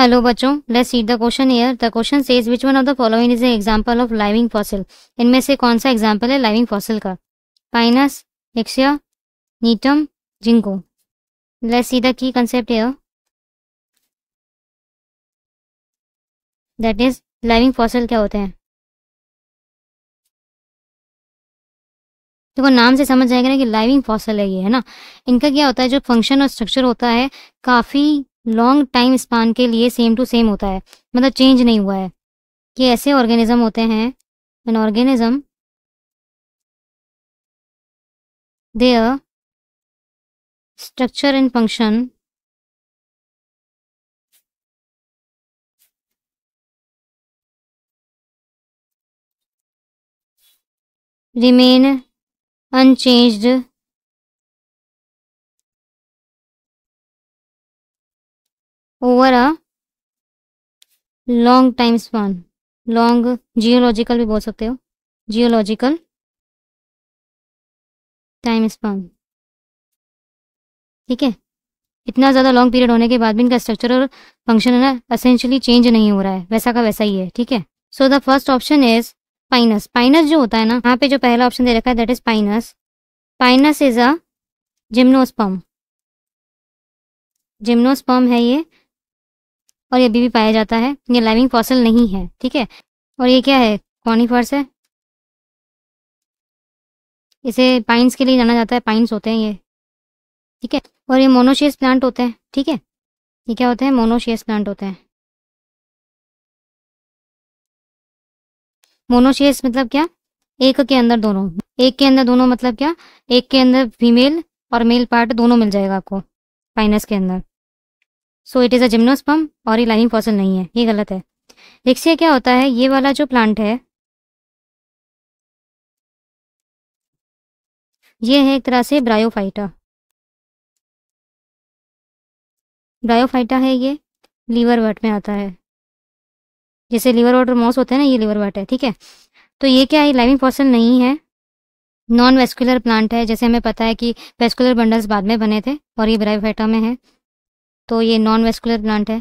Hello बच्चों let's see the question here. The question says which one of the following is an example of living इनमें से कौन सा example है living fossil का Pinus एक्सिया Gnetum Ginkgo let's see the key concept here. That is living fossil क्या होते हैं देखो नाम से समझ जाएगा ना कि लाइविंग फॉसल है ये है ना इनका क्या होता है जो फंक्शन और स्ट्रक्चर होता है काफ़ी लॉन्ग टाइम स्पान के लिए सेम टू सेम होता है मतलब चेंज नहीं हुआ है कि ऐसे ऑर्गेनिज्म होते हैं an organism their structure and function remain unchanged over a long time span long geological भी बोल सकते हो जियोलॉजिकल टाइम स्पान ठीक है इतना ज़्यादा लॉन्ग पीरियड होने के बाद भी इनका स्ट्रक्चर और फंक्शन है ना असेंशली चेंज नहीं हो रहा है वैसा का वैसा ही है ठीक है so the first option is Pinus Pinus जो होता है ना यहाँ पे जो पहला ऑप्शन दे रखा है that is Pinus Pinus is a gymnosperm gymnosperm है ये और ये अभी भी पाया जाता है ये लाइविंग फॉसल नहीं है ठीक है और ये क्या है कॉनीफर्स है इसे पाइंस के लिए जाना जाता है पाइंस होते हैं ये ठीक है और ये मोनोशियस प्लांट होते हैं ठीक है ये क्या होते हैं मोनोशियस प्लांट होते हैं मोनोशियस मतलब क्या एक के अंदर दोनों एक के अंदर दोनों मतलब क्या एक के अंदर फीमेल और मेल पार्ट दोनों मिल जाएगा आपको पाइनस के अंदर so it is a gymnosperm और ये लाइनिंग फॉसिल नहीं है ये गलत है देखिए क्या होता है ये वाला जो प्लांट है ये है एक तरह से ब्रायोफाइटा ब्रायोफाइटा है ये लीवर वर्ट में आता है जैसे लीवर वर्ट और मॉस होते हैं ना ये लीवर वर्ट है ठीक है तो ये क्या है लाइविंग फॉसल नहीं है नॉन वेस्कुलर प्लांट है जैसे हमें पता है कि वेस्कुलर बंडल्स बाद में बने थे और ये ब्रायोफाइटा में है तो ये नॉन वेस्कुलर प्लांट है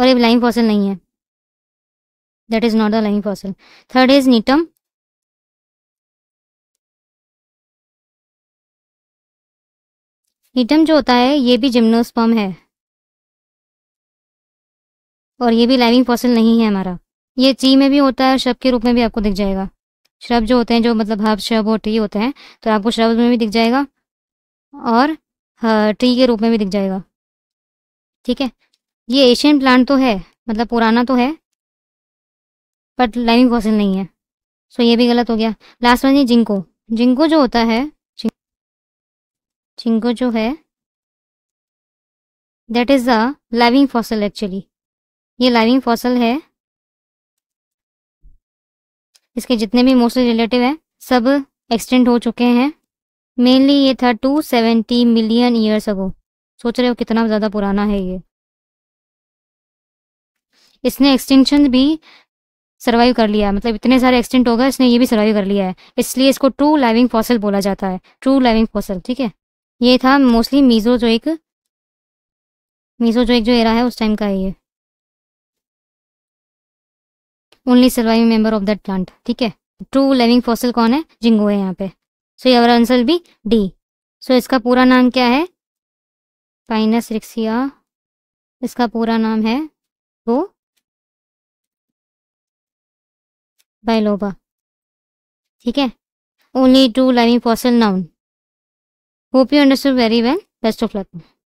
और ये लाइम फॉसल नहीं है that is not the living fossil third is Gnetum Gnetum जो होता है ये भी जिम्नोस्पर्म है और ये भी लाइविंग फॉसल नहीं है हमारा ये ची में भी होता है शब के रूप में भी आपको दिख जाएगा श्रब जो होते हैं जो मतलब हब श्रब होते टी होते हैं तो आपको श्रब में भी दिख जाएगा और ट्री हाँ, के रूप में भी दिख जाएगा ठीक है ये एशियन प्लांट तो है मतलब पुराना तो है बट लाइविंग फॉसिल नहीं है सो ये भी गलत हो गया लास्ट वन ये जिंको जिंको जो होता है जिंको जो है that is the living fossil actually ये लाइविंग फॉसिल है इसके जितने भी मोस्टली रिलेटिव हैं सब एक्सटेंड हो चुके हैं मेनली ये था two seventy million years ago सोच रहे हो कितना ज़्यादा पुराना है ये इसने एक्सटेंशन भी सर्वाइव कर लिया मतलब इतने सारे एक्सटेंट होगा इसने ये भी सर्वाइव कर लिया है इसलिए इसको ट्रू लाइविंग फॉसल बोला जाता है ट्रू लाइविंग फॉसल ठीक है ये था मोस्टली मीजो जो एक मीजो जो एक जो एरा है उस टाइम का है ये only surviving member of that plant ठीक है ट्रू लाइविंग फॉसल कौन है जिंगो है यहाँ पे so your answer will be D so इसका पूरा नाम क्या है पाइनस रिक्सिया इसका पूरा नाम है वो बायलोबा ठीक है only two living fossil known hope you understood very well best of luck